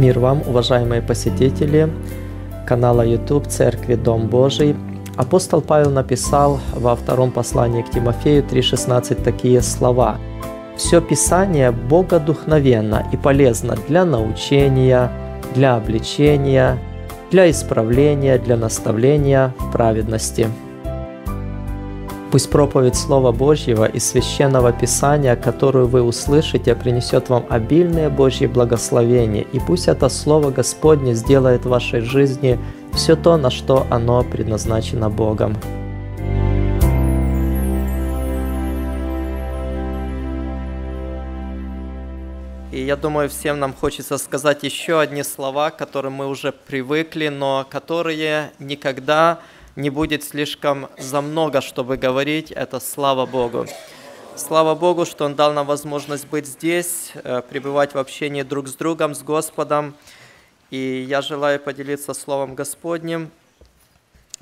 Мир вам, уважаемые посетители канала YouTube Церкви Дом Божий. Апостол Павел написал во втором послании к Тимофею 3.16 такие слова. «Все Писание богодухновенно и полезно для научения, для обличения, для исправления, для наставления в праведности». Пусть проповедь Слова Божьего и Священного Писания, которую вы услышите, принесет вам обильные Божьи благословения, и пусть это Слово Господне сделает в вашей жизни все то, на что оно предназначено Богом. И я думаю, всем нам хочется сказать еще одни слова, к которым мы уже привыкли, но которые никогда не не будет слишком за много, чтобы говорить, это слава Богу. Слава Богу, что Он дал нам возможность быть здесь, э, пребывать в общении друг с другом, с Господом. И я желаю поделиться Словом Господним.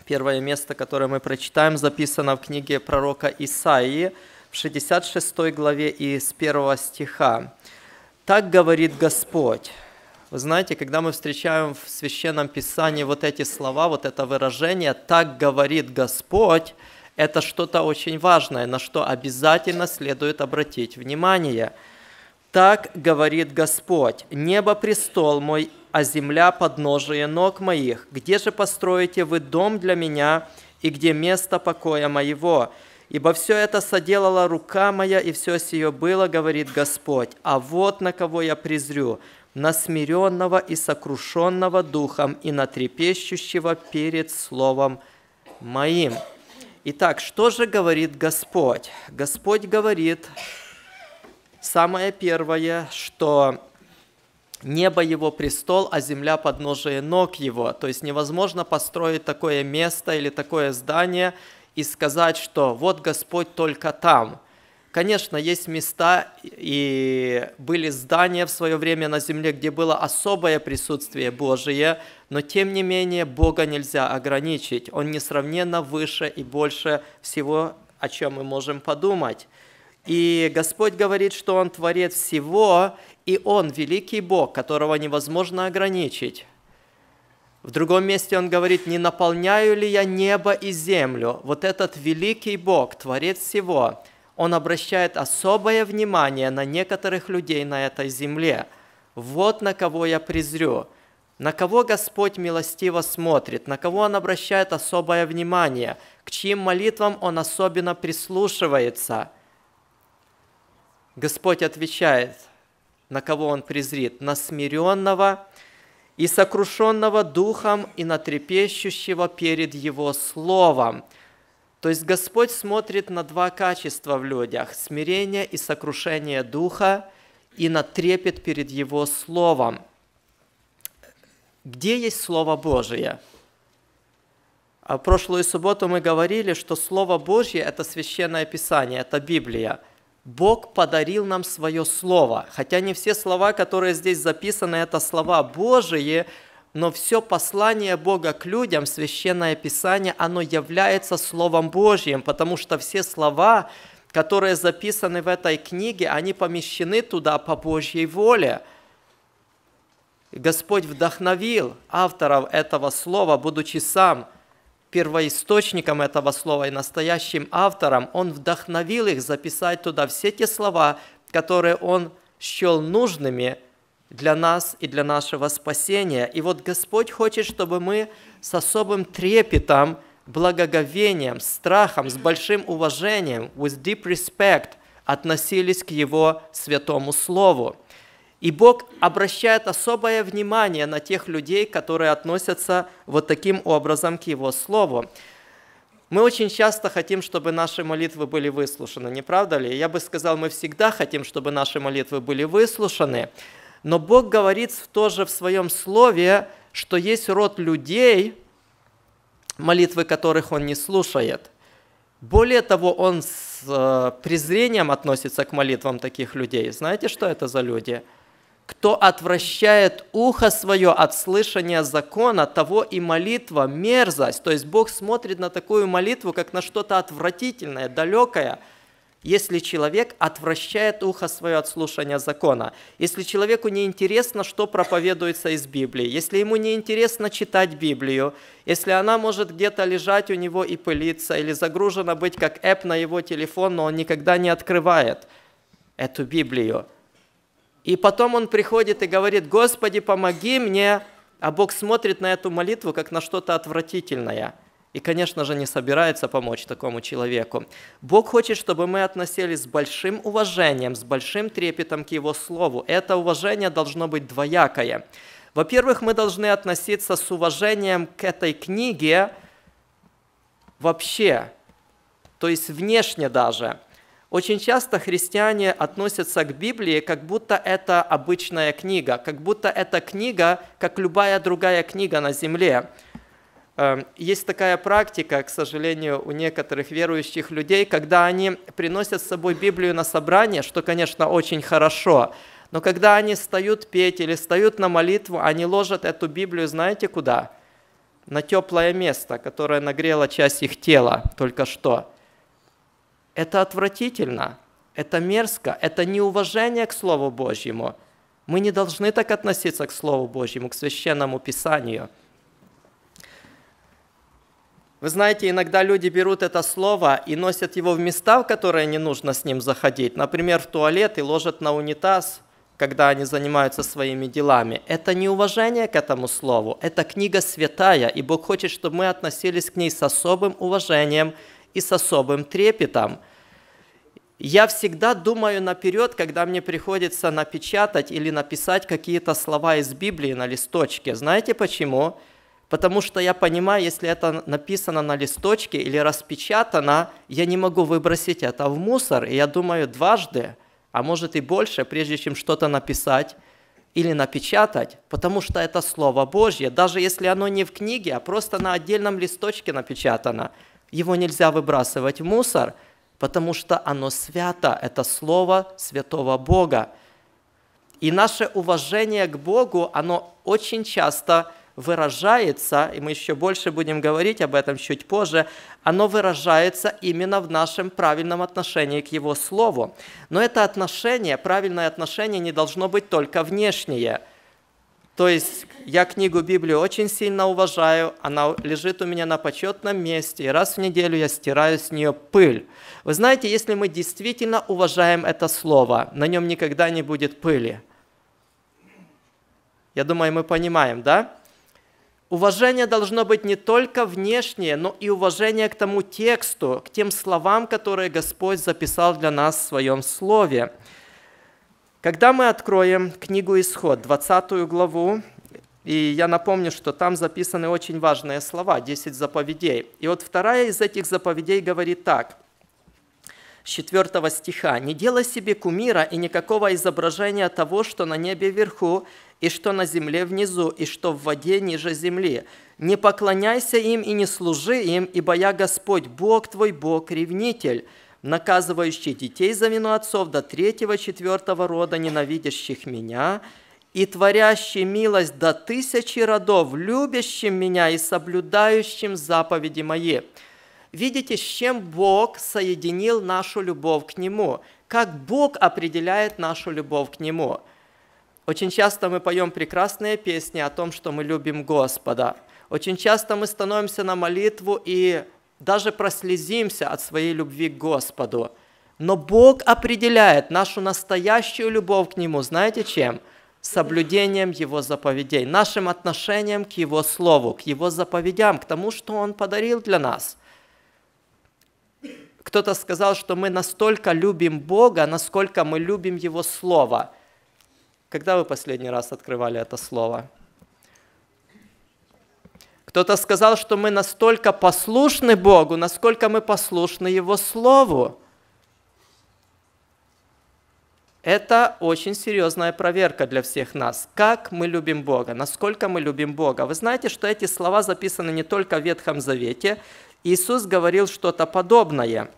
Первое место, которое мы прочитаем, записано в книге пророка Исаии в 66 главе и с 1 стиха. «Так говорит Господь, вы знаете, когда мы встречаем в Священном Писании вот эти слова, вот это выражение «так говорит Господь», это что-то очень важное, на что обязательно следует обратить внимание. «Так говорит Господь, небо – престол мой, а земля – подножие ног моих. Где же построите вы дом для меня, и где место покоя моего?» Ибо все это соделала рука моя, и все сие было, говорит Господь. А вот на кого я презрю, на смиренного и сокрушенного духом и на трепещущего перед Словом Моим». Итак, что же говорит Господь? Господь говорит, самое первое, что небо его престол, а земля подножие ног его. То есть невозможно построить такое место или такое здание и сказать, что вот Господь только там – Конечно, есть места и были здания в свое время на земле, где было особое присутствие Божие, но тем не менее Бога нельзя ограничить. Он несравненно выше и больше всего, о чем мы можем подумать. И Господь говорит, что Он творит всего, и Он великий Бог, которого невозможно ограничить. В другом месте он говорит, не наполняю ли я небо и землю? Вот этот великий Бог, Творец всего, он обращает особое внимание на некоторых людей на этой земле. Вот на кого я презрю. На кого Господь милостиво смотрит, на кого Он обращает особое внимание, к чьим молитвам Он особенно прислушивается. Господь отвечает, на кого Он презрит, на смиренного и сокрушенного духом и на трепещущего перед Его словом – то есть Господь смотрит на два качества в людях – смирение и сокрушение духа и на трепет перед Его Словом. Где есть Слово Божие? А прошлую субботу мы говорили, что Слово Божье – это Священное Писание, это Библия. Бог подарил нам свое Слово. Хотя не все слова, которые здесь записаны, это слова Божие – но все послание Бога к людям, священное писание, оно является Словом Божьим, потому что все слова, которые записаны в этой книге, они помещены туда по Божьей воле. Господь вдохновил авторов этого слова, будучи сам первоисточником этого слова и настоящим автором, Он вдохновил их записать туда все те слова, которые Он счел нужными – для нас и для нашего спасения. И вот Господь хочет, чтобы мы с особым трепетом, благоговением, страхом, с большим уважением, with deep respect, относились к Его святому Слову. И Бог обращает особое внимание на тех людей, которые относятся вот таким образом к Его Слову. Мы очень часто хотим, чтобы наши молитвы были выслушаны, не правда ли? Я бы сказал, мы всегда хотим, чтобы наши молитвы были выслушаны. Но Бог говорит тоже в своем слове, что есть род людей, молитвы которых он не слушает. Более того, он с э, презрением относится к молитвам таких людей. Знаете, что это за люди? Кто отвращает ухо свое от слышания закона, того и молитва мерзость. То есть Бог смотрит на такую молитву, как на что-то отвратительное, далекое – если человек отвращает ухо свое от слушания закона, если человеку не интересно, что проповедуется из Библии, если ему не интересно читать Библию, если она может где-то лежать у него и пылиться, или загружена быть как эп на его телефон, но он никогда не открывает эту Библию. И потом он приходит и говорит, «Господи, помоги мне», а Бог смотрит на эту молитву как на что-то отвратительное – и, конечно же, не собирается помочь такому человеку. Бог хочет, чтобы мы относились с большим уважением, с большим трепетом к Его Слову. Это уважение должно быть двоякое. Во-первых, мы должны относиться с уважением к этой книге вообще, то есть внешне даже. Очень часто христиане относятся к Библии, как будто это обычная книга, как будто это книга, как любая другая книга на земле – Эм, есть такая практика, к сожалению, у некоторых верующих людей, когда они приносят с собой Библию на собрание, что, конечно, очень хорошо, но когда они встают петь или встают на молитву, они ложат эту Библию, знаете куда? На теплое место, которое нагрело часть их тела только что. Это отвратительно, это мерзко, это неуважение к Слову Божьему. Мы не должны так относиться к Слову Божьему, к священному Писанию – вы знаете, иногда люди берут это слово и носят его в места, в которые не нужно с ним заходить. Например, в туалет и ложат на унитаз, когда они занимаются своими делами. Это неуважение к этому слову. Это книга святая, и Бог хочет, чтобы мы относились к ней с особым уважением и с особым трепетом. Я всегда думаю наперед, когда мне приходится напечатать или написать какие-то слова из Библии на листочке. Знаете почему? Почему? Потому что я понимаю, если это написано на листочке или распечатано, я не могу выбросить это в мусор. И я думаю дважды, а может и больше, прежде чем что-то написать или напечатать, потому что это Слово Божье, даже если оно не в книге, а просто на отдельном листочке напечатано, его нельзя выбрасывать в мусор, потому что оно свято, это Слово Святого Бога. И наше уважение к Богу, оно очень часто выражается, и мы еще больше будем говорить об этом чуть позже, оно выражается именно в нашем правильном отношении к Его Слову. Но это отношение, правильное отношение не должно быть только внешнее. То есть я книгу Библию очень сильно уважаю, она лежит у меня на почетном месте, и раз в неделю я стираю с нее пыль. Вы знаете, если мы действительно уважаем это слово, на нем никогда не будет пыли. Я думаю, мы понимаем, да? Уважение должно быть не только внешнее, но и уважение к тому тексту, к тем словам, которые Господь записал для нас в Своем Слове. Когда мы откроем книгу «Исход», 20 главу, и я напомню, что там записаны очень важные слова, 10 заповедей. И вот вторая из этих заповедей говорит так – с 4 стиха. «Не делай себе кумира и никакого изображения того, что на небе вверху, и что на земле внизу, и что в воде ниже земли. Не поклоняйся им и не служи им, ибо я Господь, Бог твой, Бог, ревнитель, наказывающий детей за вину отцов до третьего, четвертого рода, ненавидящих меня, и творящий милость до тысячи родов, любящим меня и соблюдающим заповеди мои». Видите, с чем Бог соединил нашу любовь к Нему, как Бог определяет нашу любовь к Нему. Очень часто мы поем прекрасные песни о том, что мы любим Господа. Очень часто мы становимся на молитву и даже прослезимся от своей любви к Господу. Но Бог определяет нашу настоящую любовь к Нему, знаете чем? Соблюдением Его заповедей, нашим отношением к Его Слову, к Его заповедям, к тому, что Он подарил для нас – кто-то сказал, что мы настолько любим Бога, насколько мы любим Его Слово. Когда вы последний раз открывали это Слово? Кто-то сказал, что мы настолько послушны Богу, насколько мы послушны Его Слову. Это очень серьезная проверка для всех нас. Как мы любим Бога, насколько мы любим Бога. Вы знаете, что эти слова записаны не только в Ветхом Завете. Иисус говорил что-то подобное.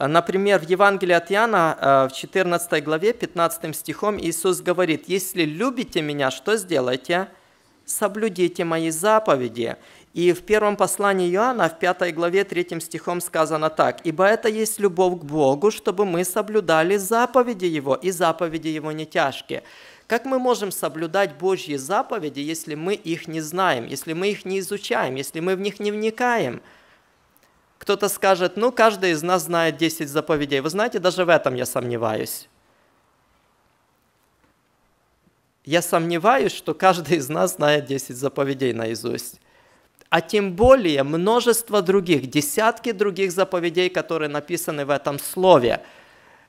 Э, например, в Евангелии от Иоанна э, в 14 главе 15 стихом Иисус говорит, «Если любите меня, что сделайте? Соблюдите мои заповеди». И в первом послании Иоанна в 5 главе 3 стихом сказано так, «Ибо это есть любовь к Богу, чтобы мы соблюдали заповеди Его, и заповеди Его не тяжкие». Как мы можем соблюдать Божьи заповеди, если мы их не знаем, если мы их не изучаем, если мы в них не вникаем – кто-то скажет, ну, каждый из нас знает 10 заповедей. Вы знаете, даже в этом я сомневаюсь. Я сомневаюсь, что каждый из нас знает 10 заповедей наизусть. А тем более множество других, десятки других заповедей, которые написаны в этом слове –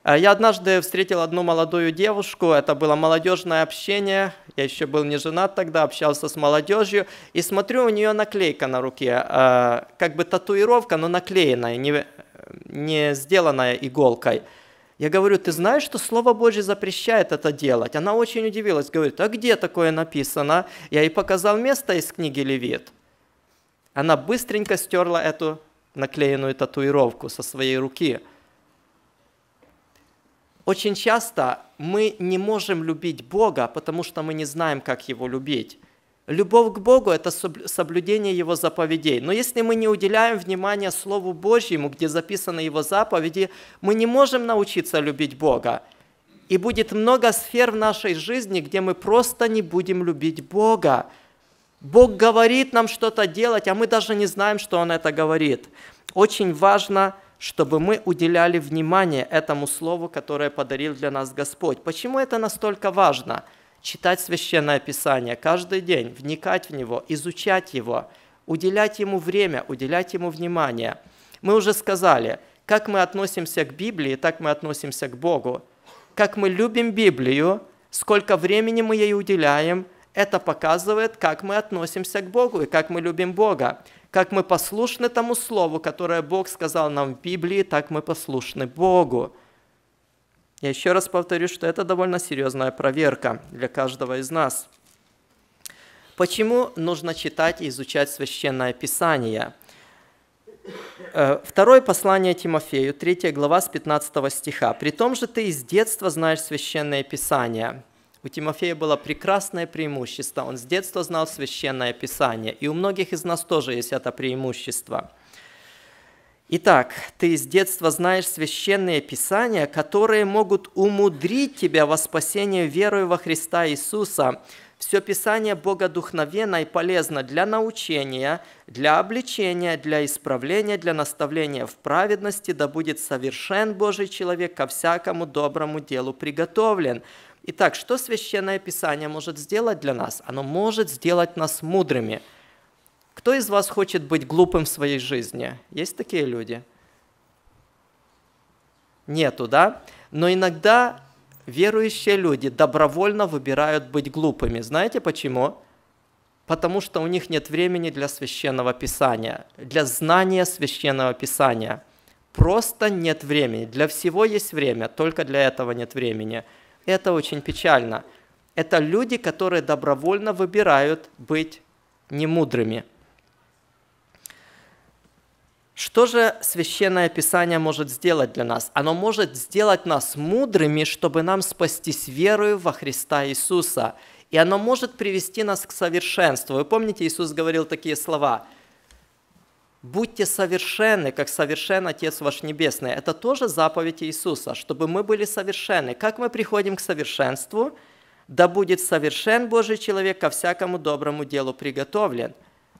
Э, я однажды встретил одну молодую девушку, это было молодежное общение, я еще был не женат тогда, общался с молодежью, и смотрю, у нее наклейка на руке, э, как бы татуировка, но наклеенная, не, не сделанная иголкой. Я говорю, ты знаешь, что Слово Божье запрещает это делать? Она очень удивилась, говорит, а где такое написано? Я ей показал место из книги Левит. Она быстренько стерла эту наклеенную татуировку со своей руки – очень часто мы не можем любить Бога, потому что мы не знаем, как Его любить. Любовь к Богу – это соблюдение Его заповедей. Но если мы не уделяем внимания Слову Божьему, где записаны Его заповеди, мы не можем научиться любить Бога. И будет много сфер в нашей жизни, где мы просто не будем любить Бога. Бог говорит нам что-то делать, а мы даже не знаем, что Он это говорит. Очень важно – чтобы мы уделяли внимание этому слову, которое подарил для нас Господь. Почему это настолько важно? Читать священное Писание каждый день, вникать в него, изучать его, уделять ему время, уделять ему внимание. Мы уже сказали, как мы относимся к Библии, так мы относимся к Богу. Как мы любим Библию, сколько времени мы ей уделяем, это показывает, как мы относимся к Богу и как мы любим Бога. Как мы послушны тому Слову, которое Бог сказал нам в Библии, так мы послушны Богу. Я еще раз повторю, что это довольно серьезная проверка для каждого из нас. Почему нужно читать и изучать Священное Писание? Э, второе послание Тимофею, 3 глава с 15 стиха. «При том же ты из детства знаешь Священное Писание, у Тимофея было прекрасное преимущество. Он с детства знал священное писание. И у многих из нас тоже есть это преимущество. Итак, ты с детства знаешь священные писания, которые могут умудрить тебя во спасение верой во Христа Иисуса. Все Писание богодухновенно и полезно для научения, для обличения, для исправления, для наставления в праведности, да будет совершен Божий человек ко всякому доброму делу приготовлен. Итак, что священное писание может сделать для нас? Оно может сделать нас мудрыми. Кто из вас хочет быть глупым в своей жизни? Есть такие люди? Нету, да? Но иногда верующие люди добровольно выбирают быть глупыми. Знаете почему? Потому что у них нет времени для священного писания, для знания священного писания. Просто нет времени. Для всего есть время, только для этого нет времени. Это очень печально. Это люди, которые добровольно выбирают быть немудрыми. Что же священное писание может сделать для нас? Оно может сделать нас мудрыми, чтобы нам спастись верою во Христа Иисуса. И оно может привести нас к совершенству. Вы помните, Иисус говорил такие слова – Будьте совершенны, как совершен Отец ваш Небесный. Это тоже заповедь Иисуса, чтобы мы были совершенны. Как мы приходим к совершенству? Да будет совершен Божий человек ко всякому доброму делу приготовлен.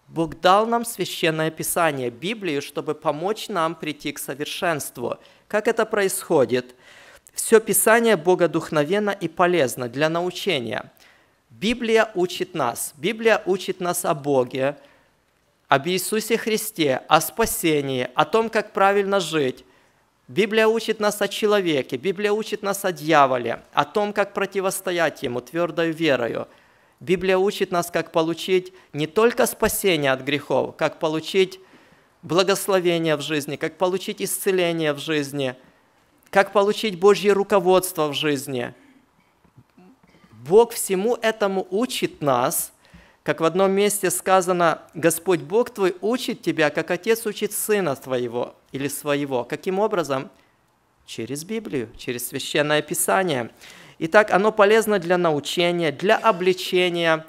Бог дал нам священное писание, Библию, чтобы помочь нам прийти к совершенству. Как это происходит? Все писание богодухновенно и полезно для научения. Библия учит нас. Библия учит нас о Боге, об Иисусе Христе, о спасении, о том, как правильно жить. Библия учит нас о человеке, Библия учит нас о дьяволе, о том, как противостоять ему твердой верою. Библия учит нас, как получить не только спасение от грехов, как получить благословение в жизни, как получить исцеление в жизни, как получить Божье руководство в жизни. Бог всему этому учит нас – как в одном месте сказано, Господь Бог твой учит тебя, как отец учит сына твоего или своего. Каким образом? Через Библию, через Священное Писание. Итак, оно полезно для научения, для обличения.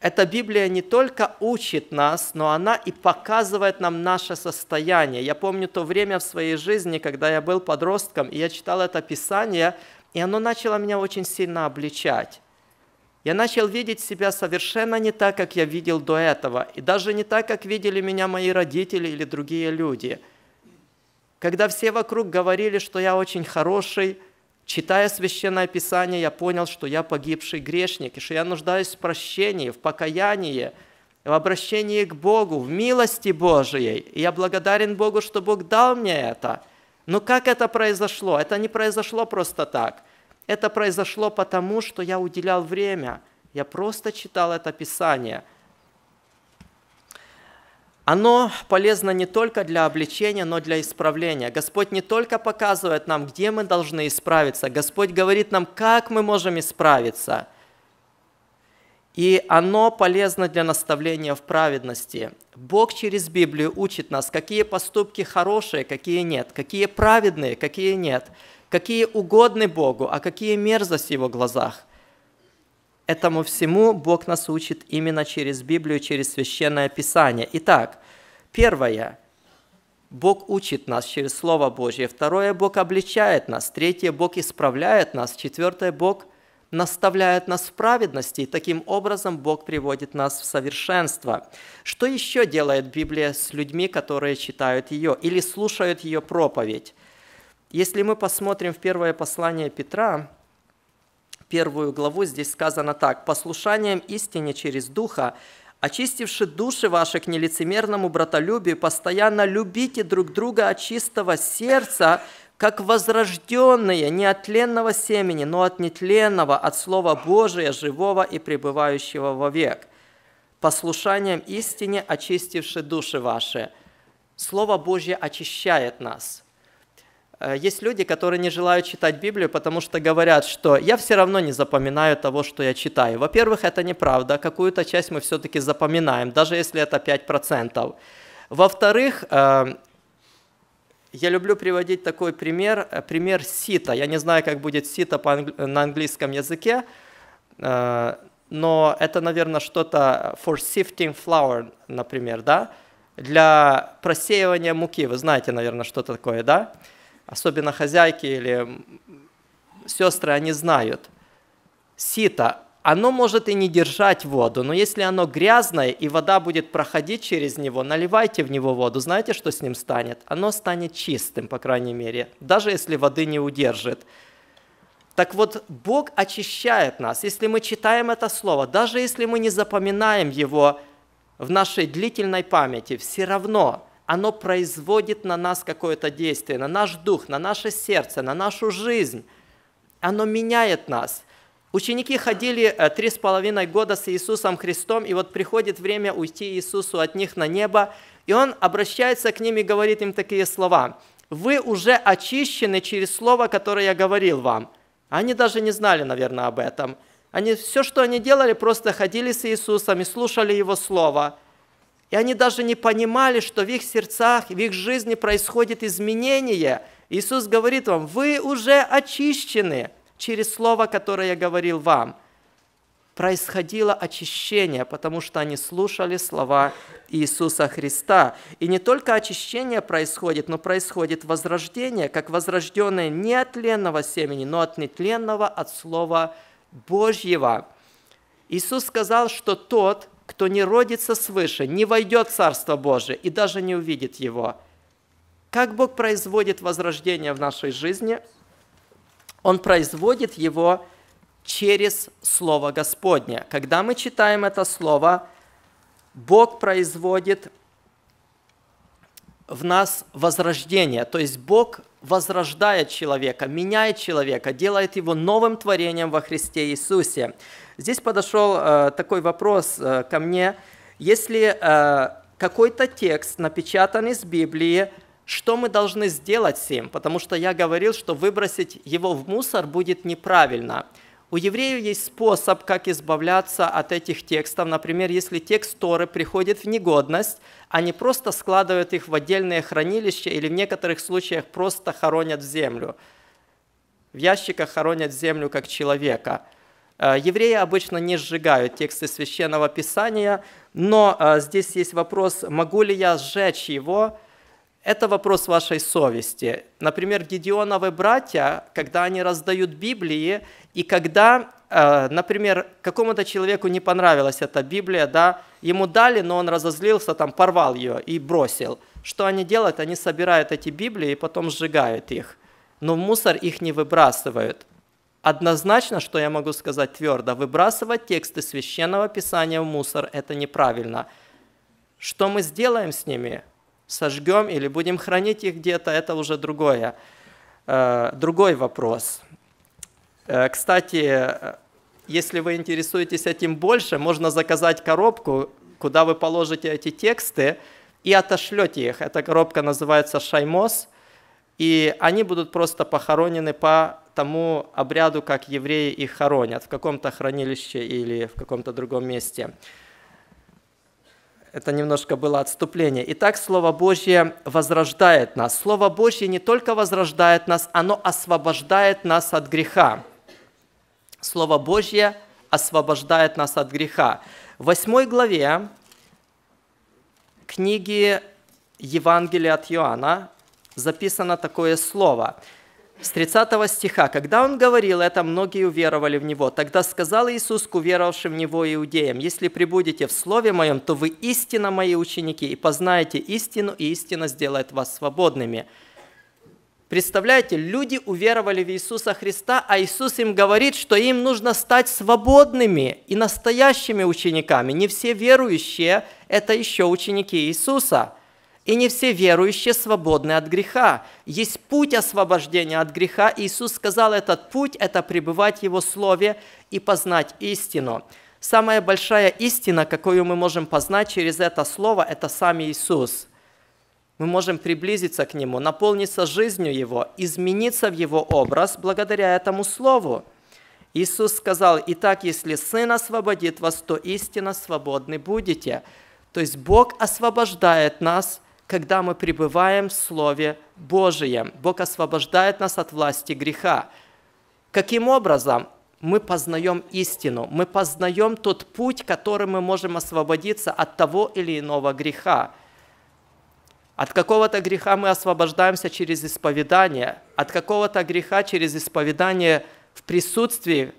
Эта Библия не только учит нас, но она и показывает нам наше состояние. Я помню то время в своей жизни, когда я был подростком, и я читал это Писание, и оно начало меня очень сильно обличать. Я начал видеть себя совершенно не так, как я видел до этого, и даже не так, как видели меня мои родители или другие люди. Когда все вокруг говорили, что я очень хороший, читая Священное Писание, я понял, что я погибший грешник, и что я нуждаюсь в прощении, в покаянии, в обращении к Богу, в милости Божией. И я благодарен Богу, что Бог дал мне это. Но как это произошло? Это не произошло просто так. Это произошло потому, что я уделял время. Я просто читал это Писание. Оно полезно не только для обличения, но для исправления. Господь не только показывает нам, где мы должны исправиться, Господь говорит нам, как мы можем исправиться. И оно полезно для наставления в праведности. Бог через Библию учит нас, какие поступки хорошие, какие нет, какие праведные, какие нет – какие угодны Богу, а какие мерзость в Его глазах. Этому всему Бог нас учит именно через Библию, через Священное Писание. Итак, первое – Бог учит нас через Слово Божье. Второе, Бог обличает нас. Третье, Бог исправляет нас. Четвертое, Бог наставляет нас в праведности. И таким образом Бог приводит нас в совершенство. Что еще делает Библия с людьми, которые читают ее или слушают ее проповедь? Если мы посмотрим в первое послание Петра, первую главу, здесь сказано так. «Послушанием истине через Духа, очистивши души ваши к нелицемерному братолюбию, постоянно любите друг друга от чистого сердца, как возрожденные не от тленного семени, но от нетленного, от Слова Божия, живого и пребывающего вовек. Послушанием истине очистивши души ваши». Слово Божье очищает нас – Э, есть люди, которые не желают читать Библию, потому что говорят, что я все равно не запоминаю того, что я читаю. Во-первых, это неправда. Какую-то часть мы все-таки запоминаем, даже если это 5%. Во-вторых, э, я люблю приводить такой пример, э, пример сита. Я не знаю, как будет сита на английском языке, но это, наверное, что-то for sifting flour, например, да? Для просеивания муки. Вы знаете, наверное, что то такое, да? Да особенно хозяйки или сестры, они знают. Сито, оно может и не держать воду, но если оно грязное и вода будет проходить через него, наливайте в него воду, знаете, что с ним станет? Оно станет чистым, по крайней мере, даже если воды не удержит. Так вот, Бог очищает нас. Если мы читаем это слово, даже если мы не запоминаем его в нашей длительной памяти, все равно – оно производит на нас какое-то действие, на наш дух, на наше сердце, на нашу жизнь. Оно меняет нас. Ученики ходили э, три с половиной года с Иисусом Христом, и вот приходит время уйти Иисусу от них на небо, и Он обращается к ним и говорит им такие слова. «Вы уже очищены через слово, которое я говорил вам». Они даже не знали, наверное, об этом. Они, все, что они делали, просто ходили с Иисусом и слушали Его Слово – и они даже не понимали, что в их сердцах, в их жизни происходит изменение. Иисус говорит вам, вы уже очищены через слово, которое я говорил вам. Происходило очищение, потому что они слушали слова Иисуса Христа. И не только очищение происходит, но происходит возрождение, как возрожденное не от тленного семени, но от нетленного, от Слова Божьего. Иисус сказал, что тот, кто не родится свыше, не войдет в Царство Божие и даже не увидит его. Как Бог производит возрождение в нашей жизни? Он производит его через Слово Господне. Когда мы читаем это Слово, Бог производит в нас возрождение. То есть Бог возрождает человека, меняет человека, делает его новым творением во Христе Иисусе. Здесь подошел э, такой вопрос э, ко мне. Если э, какой-то текст напечатан из Библии, что мы должны сделать с ним? Потому что я говорил, что выбросить его в мусор будет неправильно – у евреев есть способ, как избавляться от этих текстов. Например, если текст Торы приходит в негодность, они просто складывают их в отдельное хранилище или в некоторых случаях просто хоронят в землю. В ящиках хоронят землю как человека. Э, евреи обычно не сжигают тексты священного писания, но э, здесь есть вопрос, могу ли я сжечь его, это вопрос вашей совести. Например, Гедеоновы братья, когда они раздают Библии, и когда, э, например, какому-то человеку не понравилась эта Библия, да, ему дали, но он разозлился, там, порвал ее и бросил. Что они делают? Они собирают эти Библии и потом сжигают их. Но в мусор их не выбрасывают. Однозначно, что я могу сказать твердо, выбрасывать тексты священного писания в мусор – это неправильно. Что мы сделаем с ними – сожгем или будем хранить их где-то, это уже другое, э, другой вопрос. Э, кстати, э, если вы интересуетесь этим больше, можно заказать коробку, куда вы положите эти тексты и отошлете их. Эта коробка называется «Шаймос», и они будут просто похоронены по тому обряду, как евреи их хоронят, в каком-то хранилище или в каком-то другом месте. Это немножко было отступление. Итак, Слово Божье возрождает нас. Слово Божье не только возрождает нас, оно освобождает нас от греха. Слово Божье освобождает нас от греха. В 8 главе книги Евангелия от Иоанна записано такое слово – с 30 стиха. «Когда он говорил это, многие уверовали в него. Тогда сказал Иисус к уверовавшим в него иудеям, «Если прибудете в слове моем, то вы истинно мои ученики, и познаете истину, и истина сделает вас свободными». Представляете, люди уверовали в Иисуса Христа, а Иисус им говорит, что им нужно стать свободными и настоящими учениками. Не все верующие – это еще ученики Иисуса – и не все верующие свободны от греха. Есть путь освобождения от греха. Иисус сказал, этот путь – это пребывать в Его Слове и познать истину. Самая большая истина, какую мы можем познать через это Слово, это сам Иисус. Мы можем приблизиться к Нему, наполниться жизнью Его, измениться в Его образ благодаря этому Слову. Иисус сказал, «Итак, если Сын освободит вас, то истинно свободны будете». То есть Бог освобождает нас – когда мы пребываем в Слове Божием. Бог освобождает нас от власти греха. Каким образом? мы познаем истину, мы познаем тот путь, которым мы можем освободиться от того или иного греха. От какого-то греха мы освобождаемся через исповедание, от какого-то греха через исповедание в присутствии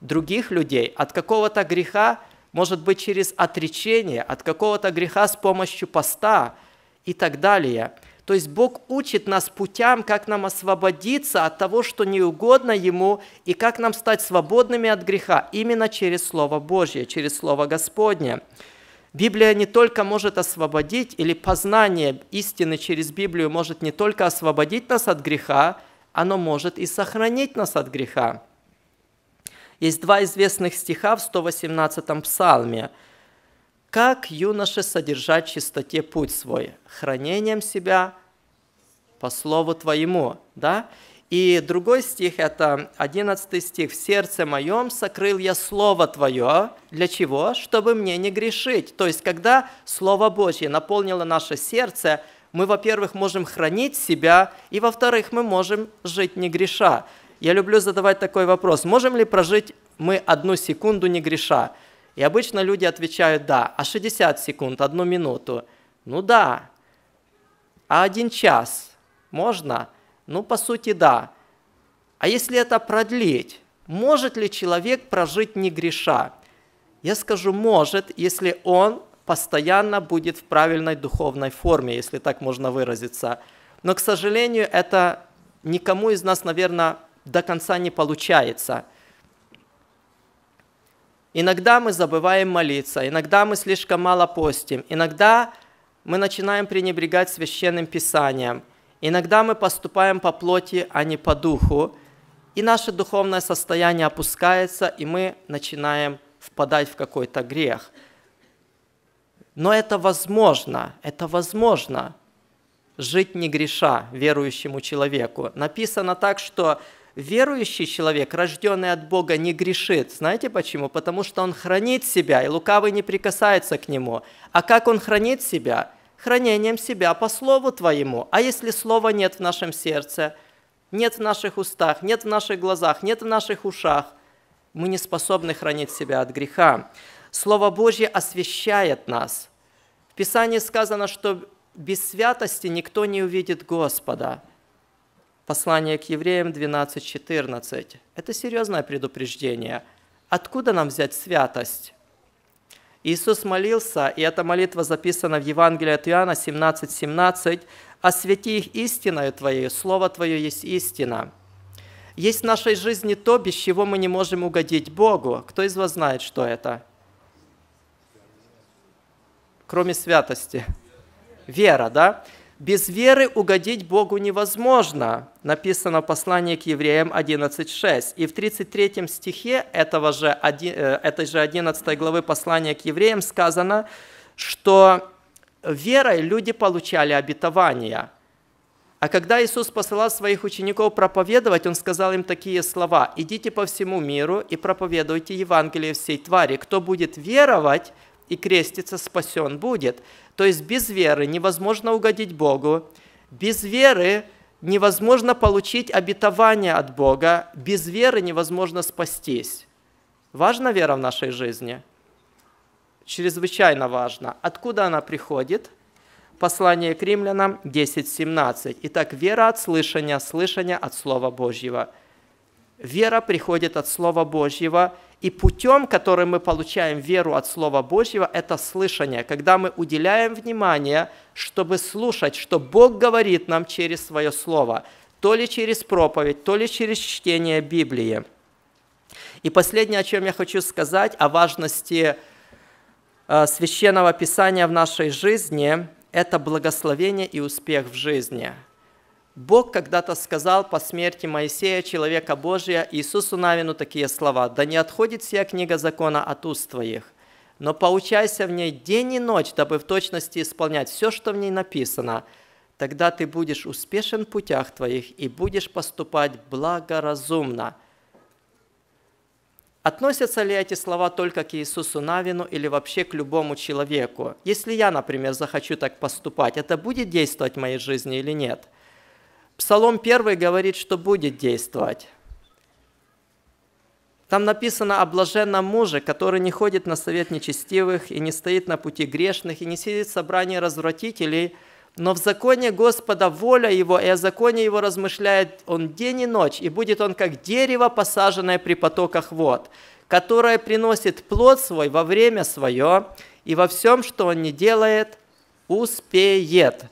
других людей, от какого-то греха, может быть, через отречение, от какого-то греха с помощью поста – и так далее. То есть Бог учит нас путям, как нам освободиться от того, что не угодно Ему, и как нам стать свободными от греха именно через Слово Божье, через Слово Господне. Библия не только может освободить, или познание истины через Библию может не только освободить нас от греха, оно может и сохранить нас от греха. Есть два известных стиха в 118-м псалме – как юноше содержать чистоте путь свой? Хранением себя по слову твоему. Да? И другой стих, это 11 стих. «В сердце моем сокрыл я Слово Твое». Для чего? Чтобы мне не грешить. То есть, когда Слово Божье наполнило наше сердце, мы, во-первых, можем хранить себя, и, во-вторых, мы можем жить не греша. Я люблю задавать такой вопрос. Можем ли прожить мы одну секунду не греша? И обычно люди отвечают «да», а 60 секунд, одну минуту, ну да, а один час можно? Ну, по сути, да. А если это продлить, может ли человек прожить не греша? Я скажу, может, если он постоянно будет в правильной духовной форме, если так можно выразиться. Но, к сожалению, это никому из нас, наверное, до конца не получается – Иногда мы забываем молиться, иногда мы слишком мало постим, иногда мы начинаем пренебрегать священным писанием, иногда мы поступаем по плоти, а не по духу, и наше духовное состояние опускается, и мы начинаем впадать в какой-то грех. Но это возможно, это возможно жить не греша верующему человеку. Написано так, что Верующий человек, рожденный от Бога, не грешит. Знаете почему? Потому что он хранит себя, и лукавый не прикасается к нему. А как он хранит себя? Хранением себя по слову твоему. А если слова нет в нашем сердце, нет в наших устах, нет в наших глазах, нет в наших ушах, мы не способны хранить себя от греха. Слово Божье освещает нас. В Писании сказано, что без святости никто не увидит Господа – Послание к евреям 12.14. Это серьезное предупреждение. Откуда нам взять святость? Иисус молился, и эта молитва записана в Евангелии от Иоанна 17.17. 17, «Освети их истиною Твоей, Слово Твое есть истина». Есть в нашей жизни то, без чего мы не можем угодить Богу. Кто из вас знает, что это? Кроме святости. Вера, да? Без веры угодить Богу невозможно, написано в послании к евреям 11.6. И в 33 стихе этого же, э, этой же 11 главы послания к евреям сказано, что верой люди получали обетование. А когда Иисус посылал своих учеников проповедовать, Он сказал им такие слова «Идите по всему миру и проповедуйте Евангелие всей твари. Кто будет веровать, и крестится, спасен будет. То есть без веры невозможно угодить Богу, без веры невозможно получить обетование от Бога, без веры невозможно спастись. Важна вера в нашей жизни? Чрезвычайно важна. Откуда она приходит? Послание к римлянам 10.17. Итак, вера от слышания, слышание от Слова Божьего – Вера приходит от Слова Божьего, и путем, которым мы получаем веру от Слова Божьего, это слышание, когда мы уделяем внимание, чтобы слушать, что Бог говорит нам через Свое Слово, то ли через проповедь, то ли через чтение Библии. И последнее, о чем я хочу сказать, о важности э, Священного Писания в нашей жизни, это благословение и успех в жизни – Бог когда-то сказал по смерти Моисея, человека Божия, Иисусу Навину такие слова, «Да не отходит вся книга закона от уст твоих, но поучайся в ней день и ночь, дабы в точности исполнять все, что в ней написано. Тогда ты будешь успешен в путях твоих и будешь поступать благоразумно». Относятся ли эти слова только к Иисусу Навину или вообще к любому человеку? Если я, например, захочу так поступать, это будет действовать в моей жизни или нет – Псалом 1 говорит, что будет действовать. Там написано о блаженном муже, который не ходит на совет нечестивых и не стоит на пути грешных и не сидит в собрании развратителей, но в законе Господа воля его, и о законе его размышляет он день и ночь, и будет он как дерево, посаженное при потоках вод, которое приносит плод свой во время свое, и во всем, что он не делает, успеет.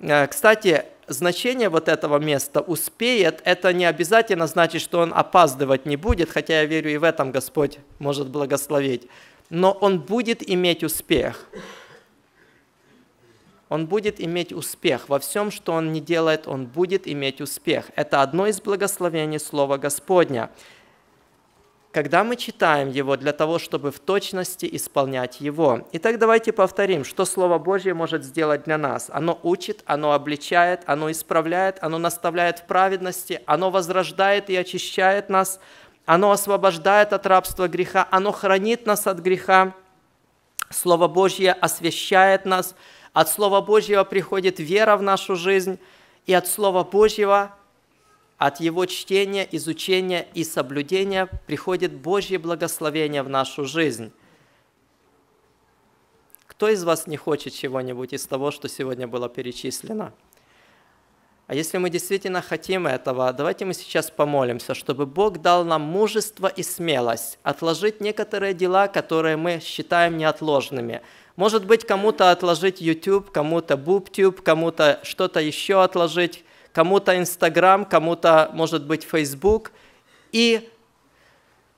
Э, кстати, значение вот этого места успеет, это не обязательно значит, что он опаздывать не будет, хотя я верю, и в этом Господь может благословить. Но он будет иметь успех. Он будет иметь успех. Во всем, что он не делает, он будет иметь успех. Это одно из благословений Слова Господня когда мы читаем его для того, чтобы в точности исполнять его. Итак, давайте повторим, что Слово Божье может сделать для нас. Оно учит, оно обличает, оно исправляет, оно наставляет в праведности, оно возрождает и очищает нас, оно освобождает от рабства греха, оно хранит нас от греха. Слово Божье освящает нас, от Слова Божьего приходит вера в нашу жизнь, и от Слова Божьего от его чтения, изучения и соблюдения приходит Божье благословение в нашу жизнь. Кто из вас не хочет чего-нибудь из того, что сегодня было перечислено? А если мы действительно хотим этого, давайте мы сейчас помолимся, чтобы Бог дал нам мужество и смелость отложить некоторые дела, которые мы считаем неотложными. Может быть, кому-то отложить YouTube, кому-то BoobTube, кому-то что-то еще отложить, кому-то Инстаграм, кому-то, может быть, Фейсбук, и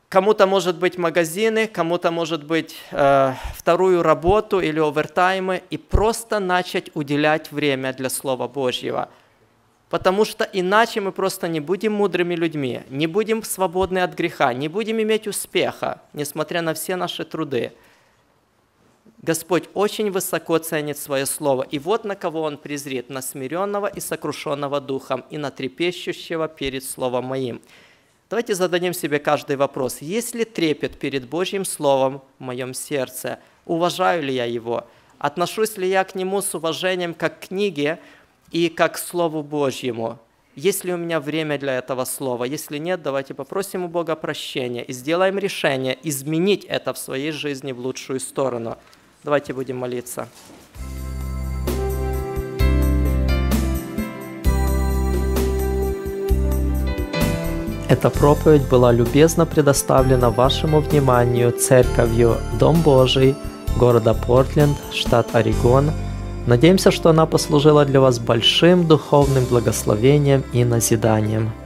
кому-то, может быть, магазины, кому-то, может быть, э, вторую работу или овертаймы, и просто начать уделять время для Слова Божьего. Потому что иначе мы просто не будем мудрыми людьми, не будем свободны от греха, не будем иметь успеха, несмотря на все наши труды. Господь очень высоко ценит свое слово, и вот на кого он презрит, на смиренного и сокрушенного духом, и на трепещущего перед словом моим. Давайте зададим себе каждый вопрос. Есть ли трепет перед Божьим словом в моем сердце? Уважаю ли я его? Отношусь ли я к нему с уважением как к книге и как к Слову Божьему? Есть ли у меня время для этого слова? Если нет, давайте попросим у Бога прощения и сделаем решение изменить это в своей жизни в лучшую сторону. Давайте будем молиться. Эта проповедь была любезно предоставлена вашему вниманию церковью Дом Божий города Портленд, штат Орегон. Надеемся, что она послужила для вас большим духовным благословением и назиданием.